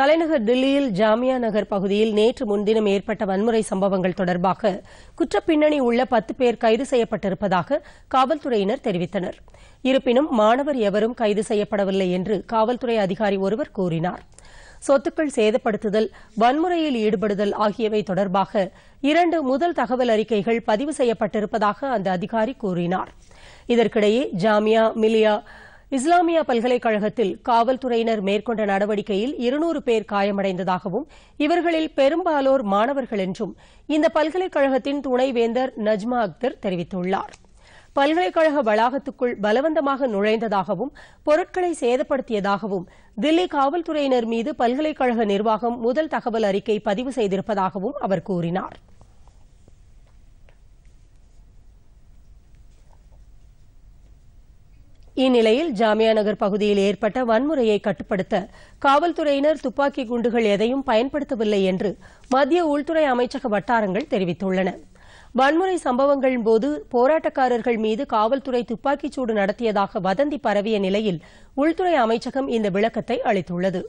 தலைநகர் தில்லியில் ஜாமியா நகர் பகுதியில் நேற்று முன்தினம் ஏற்பட்ட வன்முறை சம்பவங்கள் தொடர்பாக குற்றப்பின்னணி உள்ள பத்து பேர் கைது செய்யப்பட்டிருப்பதாக காவல்துறையினர் தெரிவித்தனர் இருப்பினும் மாணவர் எவரும் கைது செய்யப்படவில்லை என்று காவல்துறை அதிகாரி ஒருவர் கூறினார் சொத்துக்கள் சேதப்படுத்துதல் வன்முறையில் ஈடுபடுதல் ஆகியவை தொடர்பாக இரண்டு முதல் தகவல் அறிக்கைகள் பதிவு செய்யப்பட்டிருப்பதாக அந்த அதிகாரி கூறினார் இதற்கிடையே ஜாமியா மிலியா இஸ்லாமியா பல்கலைக்கழகத்தில் காவல்துறையினர் மேற்கொண்ட நடவடிக்கையில் இருநூறு பேர் காயமடைந்ததாகவும் இவர்களில் பெரும்பாலோர் மாணவர்கள் என்றும் இந்த பல்கலைக்கழகத்தின் துணைவேந்தர் நஜ்மா அக்தர் தெரிவித்துள்ளார் பல்கலைக்கழக வளாகத்துக்குள் பலவந்தமாக நுழைந்ததாகவும் பொருட்களை சேதப்படுத்தியதாகவும் தில்லி காவல்துறையினர் மீது பல்கலைக்கழக நிர்வாகம் முதல் தகவல் அறிக்கை பதிவு செய்திருப்பதாகவும் அவர் கூறினாா் இந்நிலையில் ஜாமியா நகர் பகுதியில் ஏற்பட்ட வன்முறையை கட்டுப்படுத்த காவல்துறையினர் துப்பாக்கி குண்டுகள் எதையும் பயன்படுத்தவில்லை என்று மத்திய உள்துறை அமைச்சக வட்டாரங்கள் தெரிவித்துள்ளன வன்முறை சம்பவங்களின் போது போராட்டக்காரர்கள் மீது காவல்துறை துப்பாக்கிச்சூடு நடத்தியதாக வதந்தி பரவிய நிலையில் உள்துறை அமைச்சகம் இந்த விளக்கத்தை அளித்துள்ளது